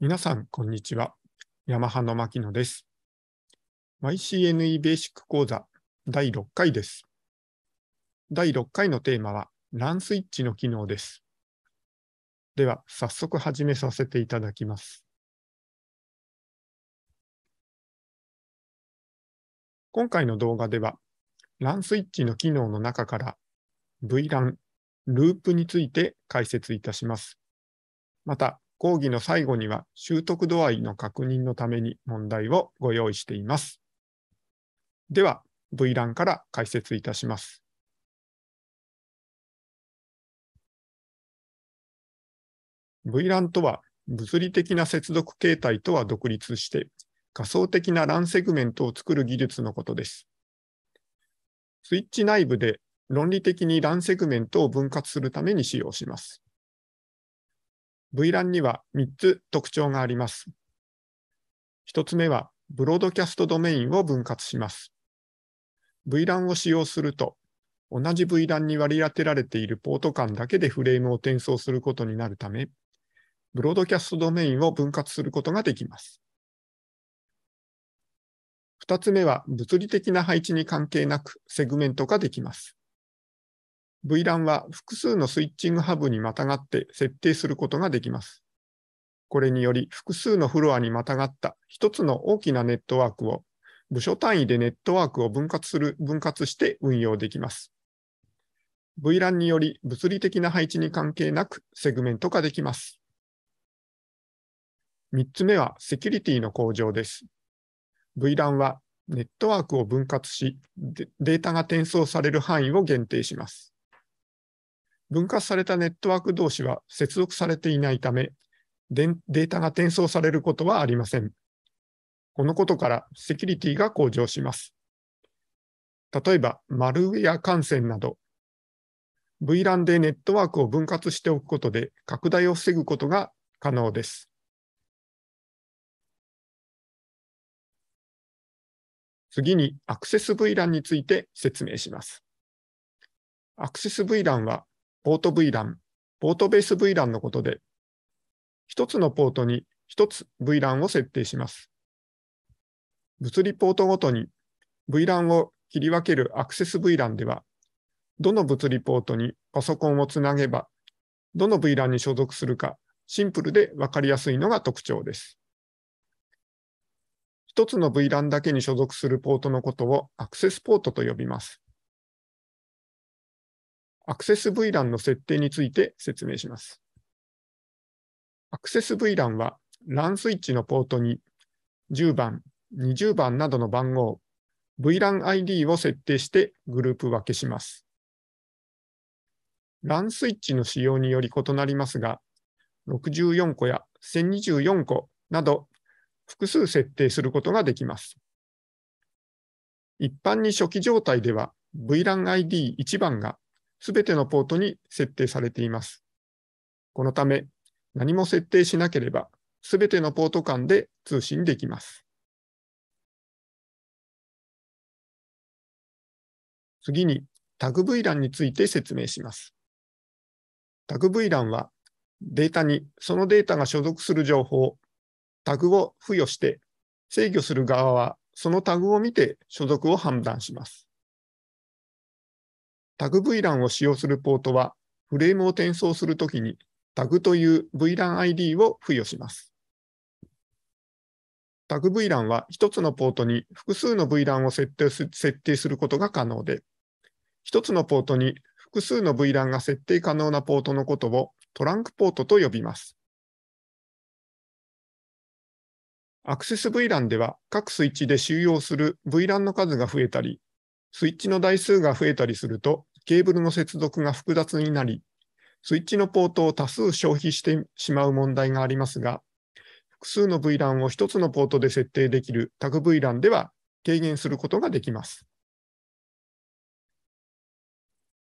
皆さん、こんにちは。ヤマハの牧野です。YCNE ベーシック講座第6回です。第6回のテーマは、ランスイッチの機能です。では、早速始めさせていただきます。今回の動画では、ランスイッチの機能の中から VLAN、ループについて解説いたします。また、講義の最後には習得度合いの確認のために問題をご用意しています。では、V n から解説いたします。V n とは物理的な接続形態とは独立して仮想的な LAN セグメントを作る技術のことです。スイッチ内部で論理的に LAN セグメントを分割するために使用します。VLAN には3つ特徴があります。1つ目は、ブロードキャストドメインを分割します。VLAN を使用すると、同じ VLAN に割り当てられているポート間だけでフレームを転送することになるため、ブロードキャストドメインを分割することができます。2つ目は、物理的な配置に関係なくセグメントができます。VLAN は複数のスイッチングハブにまたがって設定することができます。これにより複数のフロアにまたがった一つの大きなネットワークを部署単位でネットワークを分割する、分割して運用できます。VLAN により物理的な配置に関係なくセグメント化できます。3つ目はセキュリティの向上です。VLAN はネットワークを分割し、データが転送される範囲を限定します。分割されたネットワーク同士は接続されていないため、データが転送されることはありません。このことからセキュリティが向上します。例えば、マルウェア感染など、VLAN でネットワークを分割しておくことで拡大を防ぐことが可能です。次に、アクセス VLAN について説明します。アクセス VLAN はポート VLAN、ポートベース VLAN のことで、1つのポートに1つ VLAN を設定します。物理ポートごとに VLAN を切り分けるアクセス VLAN では、どの物理ポートにパソコンをつなげば、どの VLAN に所属するか、シンプルで分かりやすいのが特徴です。1つの VLAN だけに所属するポートのことをアクセスポートと呼びます。アクセス VLAN の設定について説明します。アクセス VLAN は LAN スイッチのポートに10番、20番などの番号、VLANID を設定してグループ分けします。LAN スイッチの仕様により異なりますが、64個や1024個など複数設定することができます。一般に初期状態では VLANID1 番がすべてのポートに設定されています。このため、何も設定しなければ、すべてのポート間で通信できます。次に、タグ VLAN について説明します。タグ VLAN は、データにそのデータが所属する情報、タグを付与して、制御する側はそのタグを見て所属を判断します。タグ VLAN を使用するポートは、フレームを転送するときにタグという VLANID を付与します。タグ VLAN は1つのポートに複数の VLAN を設定す設定することが可能で、1つのポートに複数の VLAN が設定可能なポートのことをトランクポートと呼びます。アクセス VLAN では各スイッチで収容する VLAN の数が増えたり、スイッチの台数が増えたりするとケーブルの接続が複雑になり、スイッチのポートを多数消費してしまう問題がありますが、複数の VLAN を1つのポートで設定できるタグ VLAN では軽減することができます。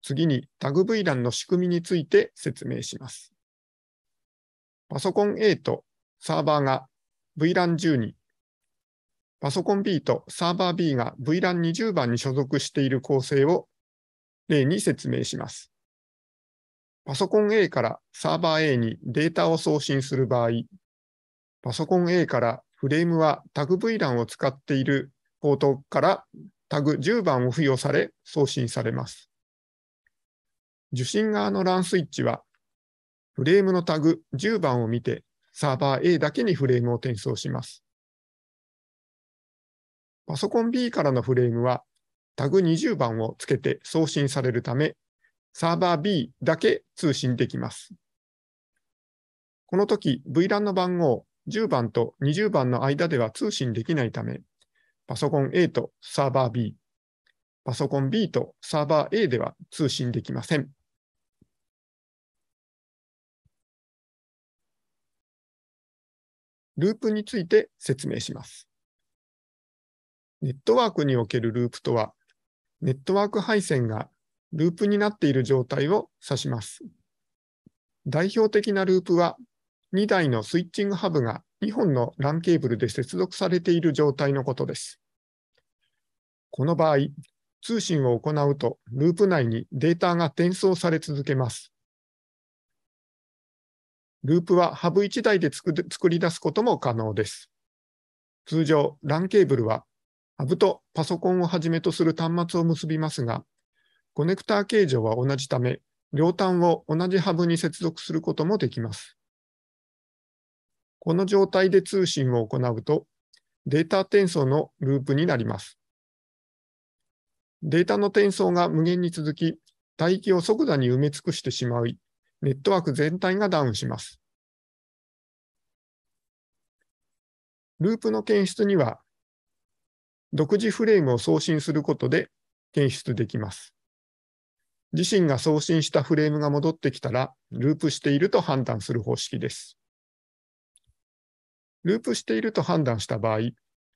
次にタグ VLAN の仕組みについて説明します。パソコン A とサーバーが VLAN10 に、パソコン B とサーバー B が VLAN20 番に所属している構成を例に説明します。パソコン A からサーバー A にデータを送信する場合、パソコン A からフレームはタグ V 欄を使っているポートからタグ10番を付与され送信されます。受信側の LAN スイッチはフレームのタグ10番を見てサーバー A だけにフレームを転送します。パソコン B からのフレームはタグ20番をつけて送信されるため、サーバー B だけ通信できます。この時、VLAN の番号10番と20番の間では通信できないため、パソコン A とサーバー B、パソコン B とサーバー A では通信できません。ループについて説明します。ネットワークにおけるループとは、ネットワーク配線がループになっている状態を指します。代表的なループは2台のスイッチングハブが2本の LAN ケーブルで接続されている状態のことです。この場合、通信を行うとループ内にデータが転送され続けます。ループはハブ1台で作り出すことも可能です。通常、LAN ケーブルはハブとパソコンをはじめとする端末を結びますが、コネクター形状は同じため、両端を同じハブに接続することもできます。この状態で通信を行うと、データ転送のループになります。データの転送が無限に続き、帯域を即座に埋め尽くしてしまい、ネットワーク全体がダウンします。ループの検出には独自フレームを送信することで検出できます。自身が送信したフレームが戻ってきたら、ループしていると判断する方式です。ループしていると判断した場合、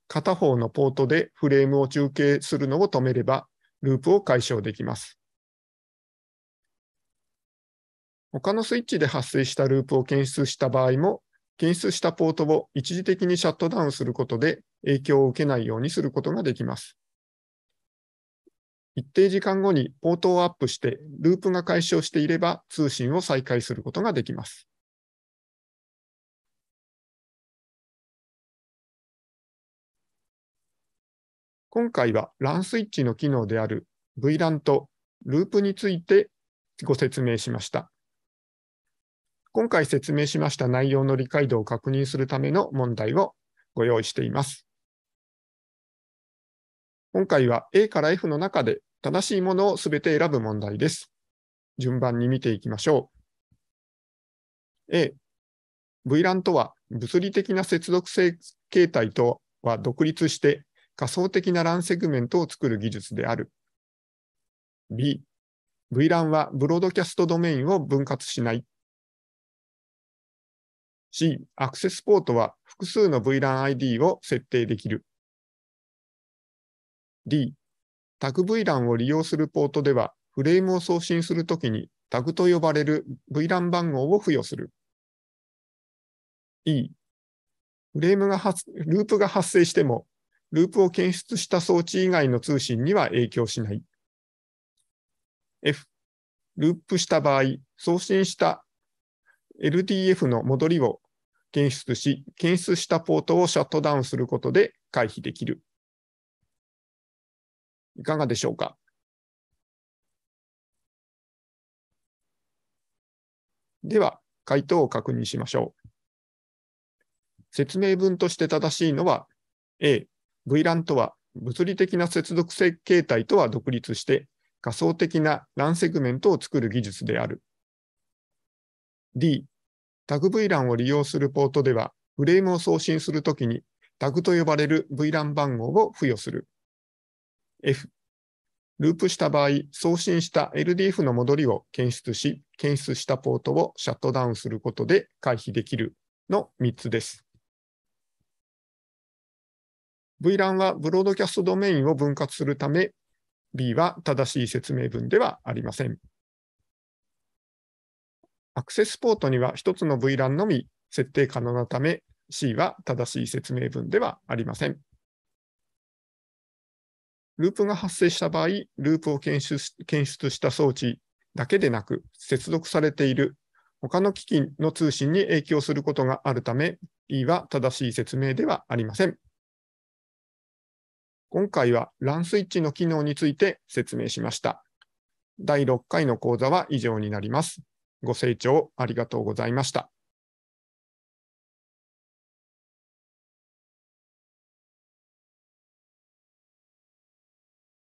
片方のポートでフレームを中継するのを止めれば、ループを解消できます。他のスイッチで発生したループを検出した場合も、検出したポートを一時的にシャットダウンすることで影響を受けないようにすることができます。一定時間後にポートをアップして、ループが解消していれば通信を再開することができます。今回は LAN スイッチの機能である VLAN とループについてご説明しました。今回説明しました内容の理解度を確認するための問題をご用意しています。今回は A から F の中で正しいものをすべて選ぶ問題です。順番に見ていきましょう。A、VLAN とは物理的な接続性形態とは独立して仮想的な LAN セグメントを作る技術である。B、VLAN はブロードキャストドメインを分割しない。C、アクセスポートは複数の VLANID を設定できる。D、タグ VLAN を利用するポートでは、フレームを送信するときにタグと呼ばれる VLAN 番号を付与する。E、フレームが発、ループが発生しても、ループを検出した装置以外の通信には影響しない。F、ループした場合、送信した LDF の戻りを検出し、検出したポートをシャットダウンすることで回避できる。いかがでしょうか。では、回答を確認しましょう。説明文として正しいのは A、VLAN とは物理的な接続性形態とは独立して仮想的な LAN セグメントを作る技術である。D、タグ VLAN を利用するポートではフレームを送信するときにタグと呼ばれる VLAN 番号を付与する。F、ループした場合、送信した LDF の戻りを検出し、検出したポートをシャットダウンすることで回避できるの3つです。VLAN はブロードキャストドメインを分割するため、B は正しい説明文ではありません。アクセスポートには1つの VLAN のみ設定可能なため、C は正しい説明文ではありません。ループが発生した場合、ループを検出検出した装置だけでなく、接続されている他の機器の通信に影響することがあるため、E は正しい説明ではありません。今回は LAN スイッチの機能について説明しました。第6回の講座は以上になります。ご清聴ありがとうございました。